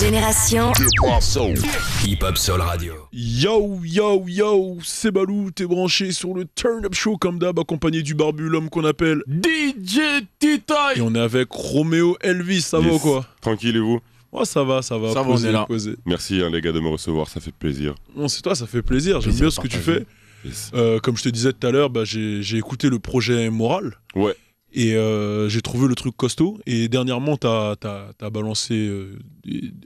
Génération Hip Hop Soul Radio. Yo, yo, yo, c'est Balou, t'es branché sur le Turn Up Show comme d'hab, accompagné du barbu, l'homme qu'on appelle DJ Tito. Et on est avec Romeo Elvis, ça va ou quoi Tranquille et vous Oh, ça va, ça va. Ça Merci hein, les gars de me recevoir, ça fait plaisir. c'est toi, ça fait plaisir, j'aime bien ce que tu fais. Euh, comme je te disais tout à l'heure, bah, j'ai écouté le projet Moral. Ouais. Et euh, j'ai trouvé le truc costaud. Et dernièrement, tu as, balancé euh,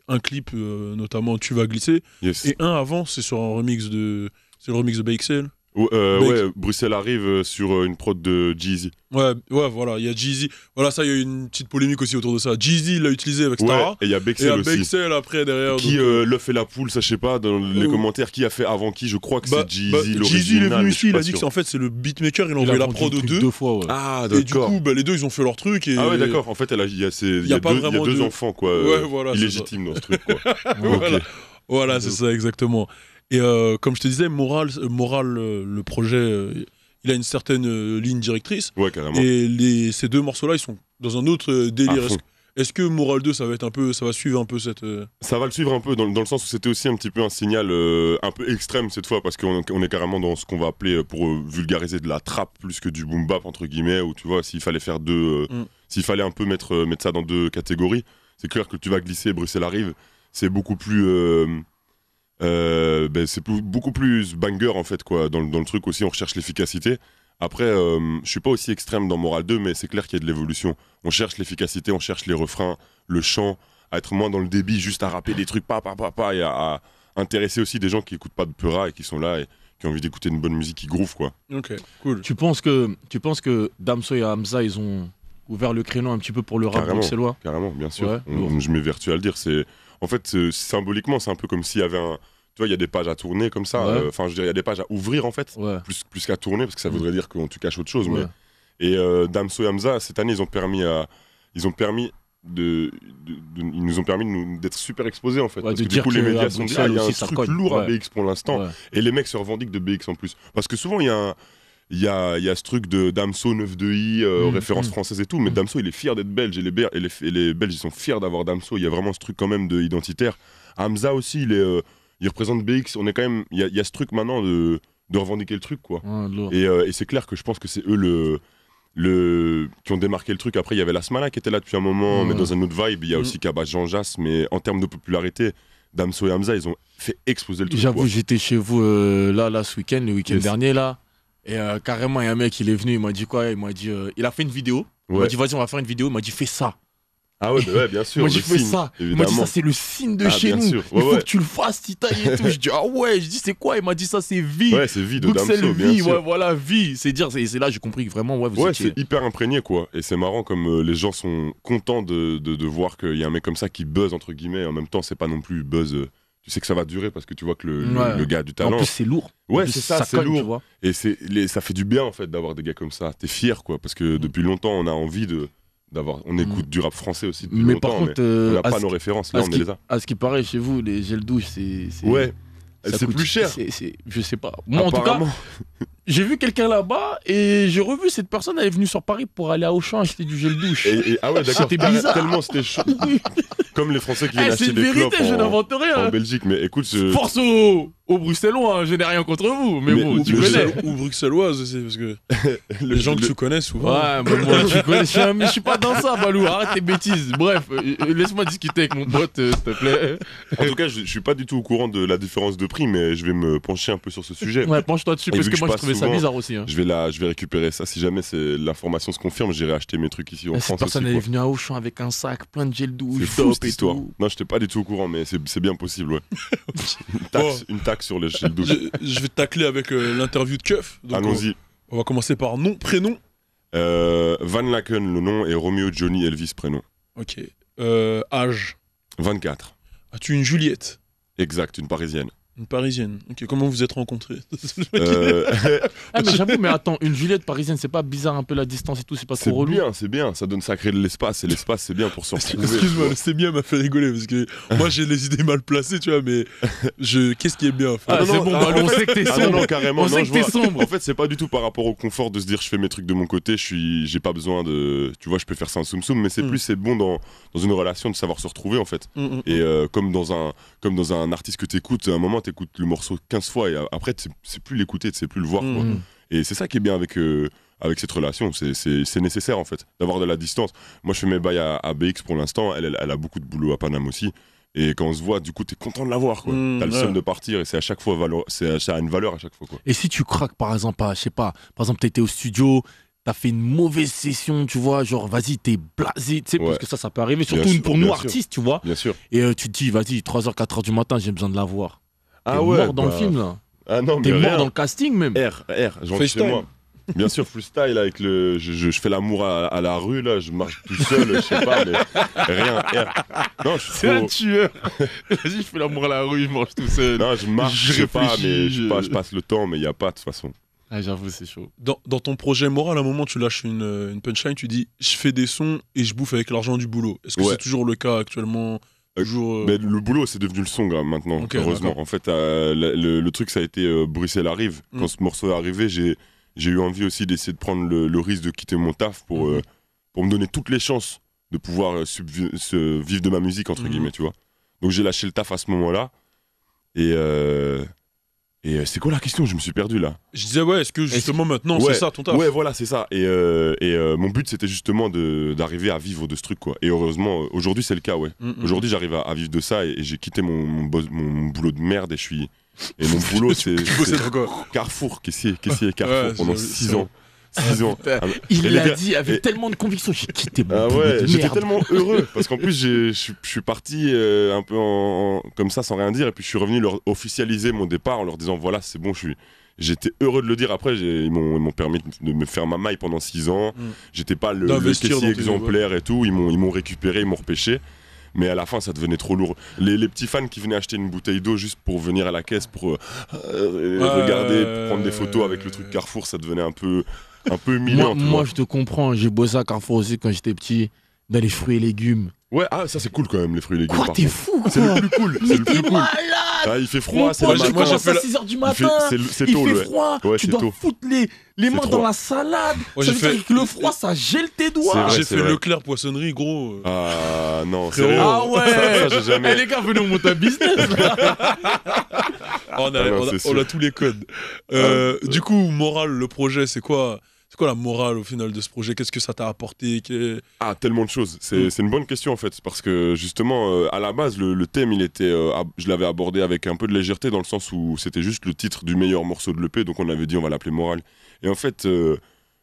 un clip, euh, notamment Tu vas glisser. Et un avant, c'est sur un remix de. C'est le remix de BXL. Euh, ouais, Bruxelles arrive euh, sur euh, une prod de Jeezy. Ouais, voilà, il y a Jeezy. Voilà, ça, il y a une petite polémique aussi autour de ça. Jeezy l'a utilisé avec Star. et il y a Bexel aussi. Il y a Bexel après derrière. Qui donc... fait la poule, ça je sais pas, dans les commentaires, qui a fait avant qui, je crois que bah, c'est Jeezy bah, Jeezy il est venu ici, il a dit que que en fait c'est le beatmaker, il a envoyé la prod aux deux. fois, Ah, d'accord. Et du coup, bah, les deux ils ont fait leur truc. Et... Ah ouais, d'accord, en fait, il y a, deux, enfants, quoi. Ouais, voilà. dans ce truc, quoi. Voilà, c'est ça, exactement. Et euh, comme je te disais, Moral, euh, Moral euh, le projet, il a une certaine ligne directrice. Ouais, carrément. Et ces deux morceaux-là, ils sont dans un autre délire. Est-ce que Moral 2, ça va être un peu, ça va suivre un peu cette. Ça va le suivre un peu dans, dans le sens où c'était aussi un petit peu un signal un peu extrême cette fois parce qu'on est carrément dans ce qu'on va appeler pour vulgariser de la trappe plus que du boom bap entre guillemets Ou tu vois s'il fallait faire deux, mm. s'il fallait un peu mettre mettre ça dans deux catégories, c'est clair que tu vas glisser Bruxelles arrive, c'est beaucoup plus euh, ben c'est beaucoup plus banger en fait quoi. Dans, le truc aussi, on recherche l'efficacité. Après, euh, je suis pas aussi extrême dans Moral 2, mais c'est clair qu'il y a de l'évolution. On cherche l'efficacité, on cherche les refrains, le chant, à être moins dans le débit, juste à rapper des trucs, pa pa pa pa, et à, intéresser aussi des gens qui écoutent pas de pura et qui sont là et qui ont envie d'écouter une bonne musique qui groove quoi. Ok, cool. Tu penses que, tu penses que Damso et Hamza ils ont ouvert le créneau un petit peu pour le rap carrément, Carrément, bien sûr. Je mets je à le dire, c'est en fait, euh, symboliquement, c'est un peu comme s'il y avait un. Tu vois, il y a des pages à tourner comme ça. Euh, enfin, je dirais, il y a des pages à ouvrir en fait, plus, plus qu'à tourner, parce que ça voudrait mm. dire qu'on tu caches autre chose. Et euh, Damso et Hamza, cette année, ils ont permis à. Ils ont permis de, ils nous ont permis d'être super exposés en fait. parce que du coup, les médias sont dit, il y a un truc lourd à BX pour l'instant. Et les mecs se revendiquent de BX en plus. Parce que souvent, il y a un, il y a, y a, ce truc de Damso 9 de i euh, mm, référence mm. française et tout, mais mm. Damso, il est fier d'être belge, et les, Belges, ils sont fiers d'avoir Damso, il y a vraiment ce truc quand même de identitaire. Hamza aussi, il, euh, il représente BX, on est quand même, il y a, y a, ce truc maintenant de, de revendiquer le truc, quoi. Euh, et, c'est clair que je pense que c'est eux le le qui ont démarqué le truc après il y avait la Smala qui était là depuis un moment mais dans un autre vibe il y a aussi Kaba Jean Jass mais en termes de popularité Damso et Hamza ils ont fait exploser le truc j'avoue j'étais chez vous là là ce week-end le week-end dernier là et euh, carrément, il y a un mec, il est venu, il m'a dit quoi Il m'a dit, euh, il a fait une vidéo. Il m'a dit, vas-y, on va faire une vidéo. Il m'a dit, fais ça. Ah ouais, bah ouais bien sûr. Moi, j'ai fait ça. Il m'a dit, ça, c'est le signe de ah, chez nous. il faut que tu le fasses, Titaï et tout. je dis, ah ouais, je dis, c'est quoi Il m'a dit, ça, c'est vie. Ouais, c'est vie de Damso, vie, bien sûr. voilà, vie. C'est dire, c'est là, j'ai compris que vraiment, ouais, vous Ouais, c'est hyper imprégné, quoi. Et c'est marrant comme euh, les gens sont contents de, de, de voir qu'il y a un mec comme ça qui buzz, entre guillemets. En même temps, c'est pas non plus buzz tu sais que ça va durer parce que tu vois que le, gars a du talent. En plus, c'est lourd. Ouais, c'est ça, c'est lourd. Et ça fait du bien, en fait, d'avoir des gars comme ça. T'es fier, quoi, parce que depuis longtemps, on a envie de. D'avoir, on écoute mm. du rap français aussi depuis mais par contre, euh, on n'a pas nos références. Là, on les a. À ce qui paraît, chez vous, les gels douche, c'est. Ouais, c'est plus cher. je sais pas. Moi, en tout cas, j'ai vu quelqu'un là-bas et j'ai revu cette personne. Elle est venue sur Paris pour aller à Auchan acheter du gel douche. ah ouais, d'accord. C'était bizarre. Tellement c'était chaud. Comme les Français qui viennent eh, des vérité, clopes en, rien. en Belgique. Mais écoute, ce Force au Bruxellois, hein, je n'ai rien contre vous, mais, bon, tu connais. Ou bruxelloise aussi, parce que les gens que tu connais souvent. Ouais, mais moi, tu connais, je, hein, mais je suis pas dans ça, Balou, arrête tes bêtises. Bref, euh, euh, laisse-moi discuter avec mon pote, euh, s'il te plaît. En tout cas, je, je, suis pas du tout au courant de la différence de prix, mais je vais me pencher un peu sur ce sujet. Ouais, penche-toi dessus, parce que, moi, je, trouvais ça bizarre aussi. Hein. Je, vais la, je vais récupérer ça, si jamais l'information se confirme, j'irai acheter mes trucs ici en eh, France. Cette personne est venue à Auchan avec un sac plein de gel douche, top cette histoire. Non, je n'étais pas du tout au courant, mais c'est bien possible, ouais. Une taxe oh sur le je, je, vais tacler avec euh, l'interview de Keuf. Allons-y. On, va commencer par nom, prénom. Euh, Van Laken, le nom, et Romeo Johnny Elvis, prénom. Ok. Euh, âge 24. As-tu une Juliette Exact, une parisienne. Une parisienne. Ok, comment vous êtes rencontrés ah, mais j'avoue, mais attends, une Juliette parisienne, c'est pas bizarre un peu la distance et tout, c'est pas trop relou. C'est bien, c'est bien, ça donne sacré de l'espace et l'espace c'est bien pour se retrouver. Excuse-moi, c'est bien m'a fait rigoler parce que moi j'ai les idées mal placées, tu vois, mais je qu'est-ce qui est bien ah, ah, C'est bon, bah, on sait que t'es ah, sombre. non, carrément, sait que t'es sombre. En fait, c'est pas du tout par rapport au confort de se dire je fais mes trucs de mon côté, je suis j'ai pas besoin de tu vois, je peux faire ça en soum soum, mais c'est mm. plus c'est bon dans, dans une relation de savoir se retrouver en fait. Mm, mm, et euh, comme dans un comme dans un artiste que t'écoutes à un moment t'écoutes le morceau 15 fois et après, c'est plus l'écouter, c'est plus le voir. Mm. Et c'est ça qui est bien avec, euh, avec cette relation. C'est nécessaire, en fait, d'avoir de la distance. Moi, je fais mes bails à, BX pour l'instant. Elle, elle, a beaucoup de boulot à Paname aussi. Et quand on se voit, du coup, t'es content de l'avoir. quoi mm, T'as le seum de partir et c'est à chaque fois c'est ça a une valeur à chaque fois. Quoi. Et si tu craques, par exemple, à, je sais pas, par exemple, t'étais au studio, t'as fait une mauvaise session, tu vois, genre vas-y, t'es blasé, tu parce que ça, ça peut arriver, surtout pour nous artistes, tu vois. Bien sûr. Et euh, tu te dis, vas-y, 3h, 4h du matin, j'ai besoin de la voir. Ah ouais, mort dans le bah, film là. Ah non, T'es mort dans le casting même. R, R, j'en chez moi. Bien sûr, freestyle avec le. Je, fais l'amour à, la rue, là, je marche tout seul, je sais pas, mais rien, R. Non, C'est un tueur Vas-y, je fais l'amour à la rue, je marche tout seul. Non, je marche, je, sais pas, mais je, passe le temps, mais il n'y a pas, de toute façon. Ah, j'avoue, c'est chaud. Dans, ton projet moral, à un moment, tu lâches euh, une, punchline, tu dis Je fais des sons et je bouffe avec l'argent du boulot. Est-ce que c'est toujours le cas actuellement euh, euh, le boulot, c'est devenu le son maintenant, heureusement. En fait, euh, le, truc, ça a été Bruxelles arrive. Mm. Quand ce morceau est arrivé, j'ai eu envie aussi d'essayer de prendre le, risque de quitter mon taf mm. pour, me donner toutes les chances de pouvoir se vivre de ma musique, entre mm. guillemets, tu vois. Donc j'ai lâché le taf à ce moment-là. Et, et euh, c'est quoi la question Je me suis perdu là. Je disais, ouais, est-ce que justement maintenant c'est ça ton taf Ouais, voilà, c'est ça. Et, euh, euh, mon but c'était justement d'arriver à vivre de ce truc quoi. Et heureusement, aujourd'hui c'est le cas, ouais. Mm, mm. Aujourd'hui j'arrive à, vivre de ça et, j'ai quitté mon, boulot de merde et je suis. Et mon boulot c'est. Carrefour, qui Carrefour pendant 6 ans. Ah bah, Il l'a dit avec tellement de conviction, j'ai quitté ah ouais, J'étais tellement heureux parce qu'en plus je suis parti euh, un peu en, comme ça sans rien dire et puis je suis revenu leur officialiser mon départ en leur disant voilà c'est bon je suis j'étais heureux de le dire. Après, ils m'ont permis de me faire ma maille pendant 6 ans. Mm. J'étais pas le, le exemplaire et tout. Ils m'ont récupéré, ils m'ont repêché. Mais à la fin, ça devenait trop lourd. Les, petits fans qui venaient acheter une bouteille d'eau juste pour venir à la caisse, pour euh, euh, regarder, prendre des photos avec le truc Carrefour, ça devenait un peu un peu humiliant. Moi, je te comprends, j'ai bossé à Carrefour aussi quand j'étais petit, dans les fruits et légumes. Ouais, ah, ça c'est cool quand même, les fruits et légumes. Quoi, t'es fou C'est le plus cool. C'est le plus cool. Ah, il fait froid, c'est le Moi, j'ai fait à 6h du matin. C'est tôt, Il fait froid. tu dois foutre les, les mains dans la salade. que le froid, ça gèle tes doigts. J'ai fait le clair poissonnerie, gros. Ah non, c'est Ah ouais. Eh, les gars, venez, on monte un business. Ah, on, a, ah on, a, tous les codes. Euh, du coup, moral, le projet, c'est quoi c'est quoi la morale au final de ce projet Qu'est-ce que ça t'a apporté Ah, tellement de choses. Mm. C'est une bonne question en fait, parce que justement, euh, à la base, le, thème, il était, euh, je l'avais abordé avec un peu de légèreté dans le sens où c'était juste le titre du meilleur morceau de l'EP, donc on avait dit on va l'appeler morale. Et en fait, euh,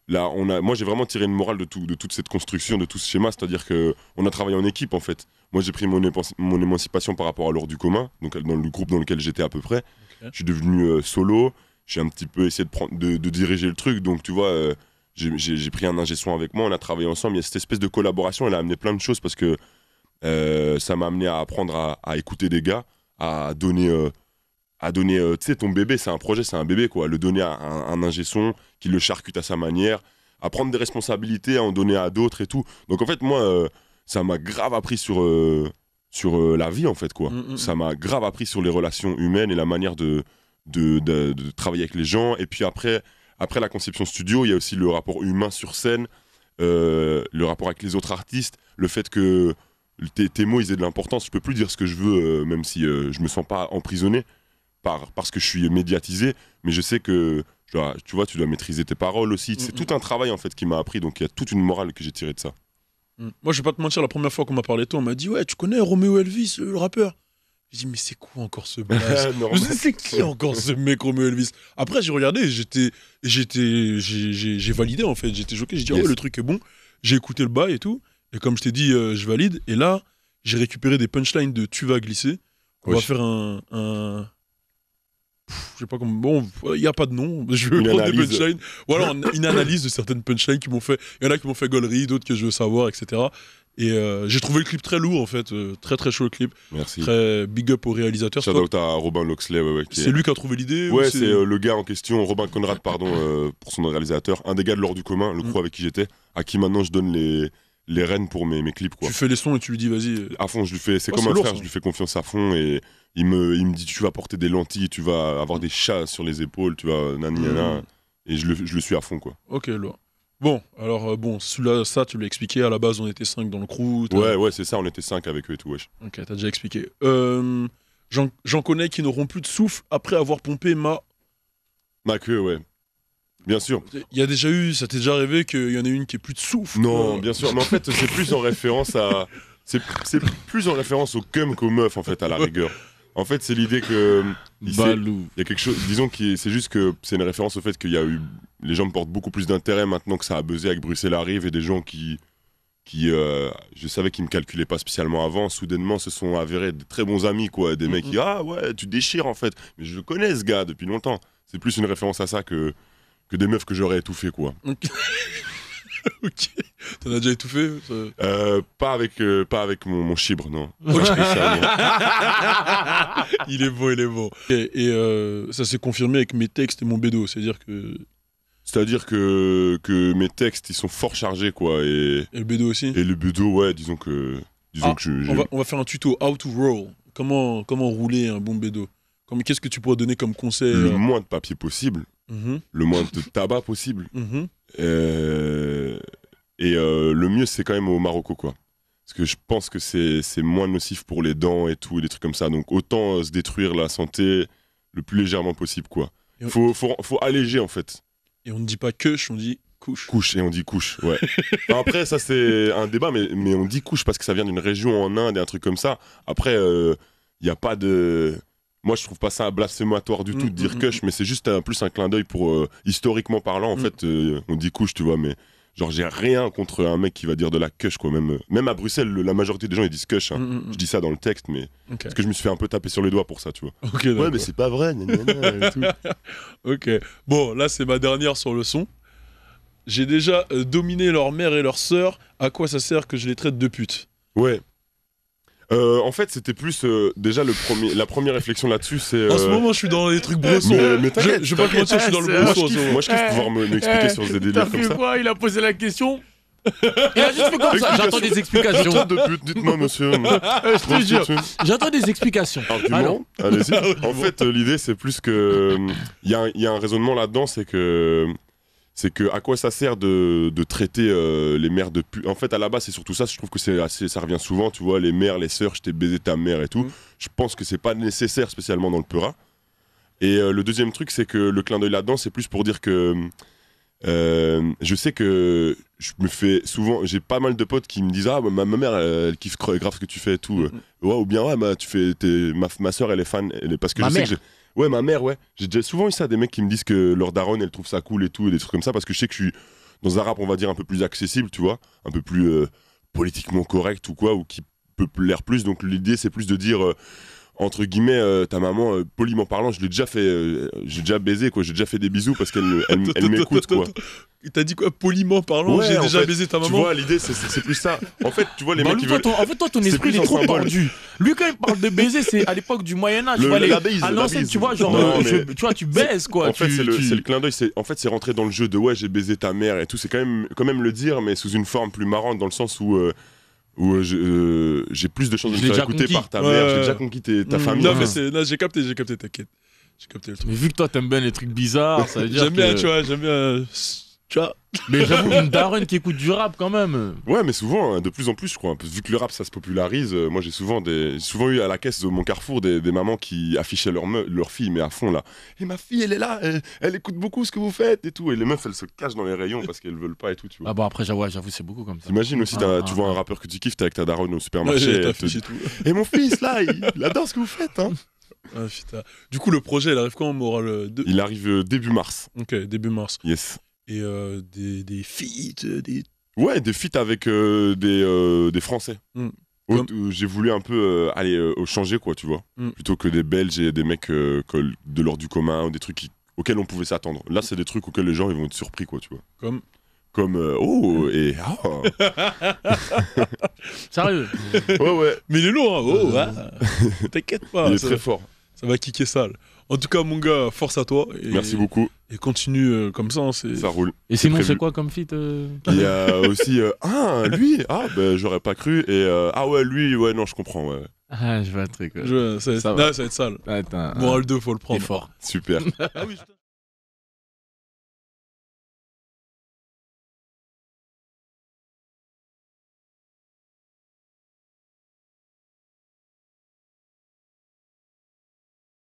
là, on a, moi j'ai vraiment tiré une morale de, tout, de toute cette construction, de tout ce schéma, c'est-à-dire qu'on on a travaillé en équipe en fait. Moi j'ai pris mon, mon, émancipation par rapport à l'ordre du commun, donc dans le groupe dans lequel j'étais à peu près. Je suis devenu solo j'ai un petit peu essayé de, prendre, de, diriger le truc. Donc, tu vois, euh, j'ai pris un ingé son avec moi, on a travaillé ensemble. Il y a cette espèce de collaboration, elle a amené plein de choses parce que euh, ça m'a amené à apprendre à, écouter des gars, à donner. Euh, à donner tu sais, ton bébé, c'est un projet, c'est un bébé, quoi. Le donner à un, ingesson ingé son, qui le charcute à sa manière, à prendre des responsabilités, à en donner à d'autres et tout. Donc, en fait, moi, ça m'a grave appris sur, sur la vie, en fait, quoi. Mm, mm. Ça m'a grave appris sur les relations humaines et la manière de, de, travailler avec les gens. Et puis après, après la conception studio, il y a aussi le rapport humain sur scène, euh, le rapport avec les autres artistes, le fait que tes, mots, ils aient de l'importance. Je peux plus dire ce que je veux, euh, même si euh, je me sens pas emprisonné par, parce que je suis médiatisé, mais je sais que tu vois, tu dois maîtriser tes paroles aussi. C'est tout un travail en fait qui m'a appris, donc il y a toute une morale que j'ai tirée de ça. Mm. Moi, je vais pas te mentir, la première fois qu'on m'a parlé de toi, on m'a dit Ouais, tu connais Roméo Elvis, le rappeur je dis, mais c'est quoi encore ce blaze C'est qui encore ce mec comme Elvis Après, j'ai regardé, j'étais, j'étais, j'ai validé en fait, j'étais choqué, j'ai dit, ah le truc est bon, j'ai écouté le bail et tout, et comme je t'ai dit, euh, je valide, et là, j'ai récupéré des punchlines de Tu vas glisser. On va faire un. un... ne je sais pas comment. Bon, il n'y a pas de nom. Je veux prendre des punchlines. Ou alors une analyse de certaines punchlines qui m'ont fait. Il y en a qui m'ont fait gollerie, d'autres que je veux savoir, etc. Et euh, j'ai trouvé le clip très lourd en fait, euh, très très chaud le clip. Merci. Très big up au réalisateur. Shout out à Robin Loxley. Ouais, c'est lui qui a trouvé l'idée Ouais, c'est euh, le gars en question, Robin Conrad, pardon, pour son réalisateur, un des gars de l'Or du commun, le mm. crew avec qui j'étais, à qui maintenant je donne les, les rênes pour mes, clips. Quoi. Tu fais les sons et tu lui dis vas-y. À fond, je lui fais, c'est oh, comme un frère, je lui fais confiance à fond et il me, il me dit tu vas porter des lentilles, tu vas avoir mm. des chats sur les épaules, tu vas mm. Et je le, je le suis à fond quoi. Ok, lourd. Bon, alors euh, bon, ça tu l'as expliqué, à la base on était 5 dans le crew. Ouais, ouais, c'est ça, on était 5 avec eux et tout, wesh. Ok, t'as déjà expliqué. Euh, j'en connais qui n'auront plus de souffle après avoir pompé ma. Ma queue, ouais. Bien sûr. Il y a déjà eu, ça t'est déjà arrivé qu'il y en ait une qui ait plus de souffle Non, bien sûr, mais en fait c'est plus en référence à. C'est plus en référence au cum qu'aux meuf, en fait, à la rigueur. En fait, c'est l'idée que. Il y a quelque chose. Disons que c'est juste que c'est une référence au fait qu'il y a eu les gens me portent beaucoup plus d'intérêt maintenant que ça a buzzé avec Bruxelles arrive et des gens qui, qui euh, je savais qu'ils me calculaient pas spécialement avant, soudainement se sont avérés de très bons amis, quoi. Des mecs qui, mm-hmm. ah ouais, tu déchires en fait. Mais je connais ce gars depuis longtemps. C'est plus une référence à ça que, que des meufs que j'aurais étouffé, quoi. Ok. T'en as déjà étouffé euh, Pas avec, euh, pas avec mon, chibre, non. il est beau, il est beau. Et, ça s'est confirmé avec mes textes et mon bédo. C'est-à-dire que c'est-à-dire que, que mes textes, ils sont fort chargés, quoi. Et, le bédo aussi Et le bédo, ouais, disons que. Disons ah, que on, va, on, va, faire un tuto, how to roll. Comment, comment rouler un bon bédo Qu'est-ce que tu pourrais donner comme conseil Le euh? moins de papier possible, mm-hmm. le moins de tabac possible. Mm-hmm. Euh, et euh, le mieux, c'est quand même au Maroc. quoi. Parce que je pense que c'est moins nocif pour les dents et tout, et des trucs comme ça. Donc autant se détruire la santé le plus légèrement possible, quoi. Faut, faut, faut alléger, en fait. Et on ne dit pas kush, on dit couche. Couche, et on dit couche, ouais. après, ça c'est un débat, mais, mais on dit couche parce que ça vient d'une région en Inde et un truc comme ça. Après, il euh, n'y a pas de. Moi, je trouve pas ça blasphématoire du mm, tout de dire kush, mm, mm, mais c'est juste un, plus un clin d'œil pour. Euh, historiquement parlant, en fait, euh, on dit couche, tu vois, mais Genre, j'ai rien contre un mec qui va dire de la cush, quoi. Même, euh, même à Bruxelles, la majorité des gens, ils disent cush. Hein. Mm, mm, mm. Je dis ça dans le texte, mais. Parce que je me suis fait un peu taper sur les doigts pour ça, tu vois. ouais, mais c'est pas vrai. ok. Bon, là, c'est ma dernière sur le son. J'ai déjà euh, dominé leur mère et leur sœur. À quoi ça sert que je les traite de putes Ouais. Euh, en fait, c'était plus euh, déjà le premier, la première réflexion là-dessus. C'est en ce euh, moment, je suis dans les trucs brossons. Mais, mais je, je vais pas te mentir, je suis dans le brosson. Moi, je kiffe pouvoir m'expliquer eh, sur des délires comme ça. quoi Il a posé la question. Il a juste fait comme ça. J'attends des explications. Dites-moi, monsieur. Eh, je J'attends des explications. Argument. Allez-y. Ah en fait, l'idée, c'est plus que il y, a un raisonnement là-dedans, c'est que c'est que à quoi ça sert de, traiter euh, les mères de pu... En fait, à la base, c'est surtout ça. Je trouve que c'est assez, ça revient souvent, tu vois, les mères, les sœurs, je t'ai baisé ta mère et tout. Mm. Je pense que c'est pas nécessaire spécialement dans le Pura. Et euh, le deuxième truc, c'est que le clin d'œil là-dedans, c'est plus pour dire que euh, je sais que je me fais souvent, j'ai pas mal de potes qui me disent ah ma, mère elle, kiffe grave ce que tu fais et tout, mm. ou bien ouais tu fais ma, ma soeur elle est fan, parce que je sais que Ouais, ma mère, ouais. J'ai déjà souvent eu ça, des mecs qui me disent que leur daronne, elle trouve ça cool et tout, et des trucs comme ça, parce que je sais que je suis dans un rap, on va dire, un peu plus accessible, tu vois, un peu plus euh, politiquement correct ou quoi, ou qui peut plaire plus. Donc l'idée, c'est plus de dire, euh, entre guillemets, euh, ta maman, poliment parlant, je l'ai déjà fait, j'ai déjà baisé, quoi, j'ai déjà fait des bisous parce qu'elle elle m'écoute, quoi. T'as dit quoi Poliment parlant, j'ai déjà baisé ta maman. Tu vois, l'idée, c'est plus ça. En fait, tu vois, les bah, mecs qui veulent. Ton, en fait, toi, ton esprit, il est trop tordu. Lui, quand il parle de baiser, c'est à l'époque du Moyen-Âge. Le, le, à l'ancienne, tu vois, genre, euh, tu vois, tu baises, quoi. En fait, c'est le, clin d'œil. En fait, c'est rentré dans le jeu de ouais, j'ai baisé ta mère et tout. C'est quand même, quand même le dire, mais sous une forme plus marrante, dans le sens où. Euh, où euh, j'ai plus de chances de te faire écouter par ta mère, j'ai déjà conquis ta mm. famille. Non, mais j'ai capté, j'ai capté, t'inquiète. J'ai capté le truc. Mais vu que toi, t'aimes bien les trucs bizarres, ça veut dire. J'aime bien, tu vois, j'aime bien mais j'avoue, une daronne qui écoute du rap quand même. Ouais, mais souvent, hein, de plus en plus, je crois. Vu que le rap, ça se popularise, euh, moi j'ai souvent, des... souvent eu à la caisse de mon carrefour des, mamans qui affichaient leur, fille, mais à fond là. Et ma fille, elle est là, elle... écoute beaucoup ce que vous faites et tout. Et les meufs, elles se cachent dans les rayons parce qu'elles veulent pas et tout. Ah bon, bah, après, j'avoue, j'avoue c'est beaucoup comme ça. Imagine aussi, ah, tu ah, vois un ah. rappeur que tu kiffes, avec ta daronne au supermarché. et, mon fils là, il... adore ce que vous faites. Hein. du coup, le projet, il arrive quand au moral euh, Il arrive euh, début mars. Ok, début mars. Yes. Euh, des, des feats, euh, des... Ouais, des feats avec euh, des, des Français. Mm. J'ai voulu un peu aller au changer, quoi, tu vois. Mm. Plutôt que des Belges et des mecs de l'ordre du commun, ou des trucs auxquels on pouvait s'attendre. Là, c'est des trucs auxquels les gens ils vont être surpris, quoi, tu vois. Comme comme oh mm. et ça ah. Sérieux Ouais ouais. Mais il est lourd. Hein. oh, ah. T'inquiète pas. Il est très fort ça va kicker sale. En tout cas, mon gars, force à toi. Merci beaucoup. Et continue euh, comme ça. Hein, ça roule. Et sinon, c'est quoi comme fit euh Il y a aussi un euh, Ah, lui Ah, ben j'aurais pas cru. Et Ah, ouais, lui, ouais, non, je comprends. Ah, je vois un truc. ça, va être, Moral 2, faut le prendre. Fort. Super. Ah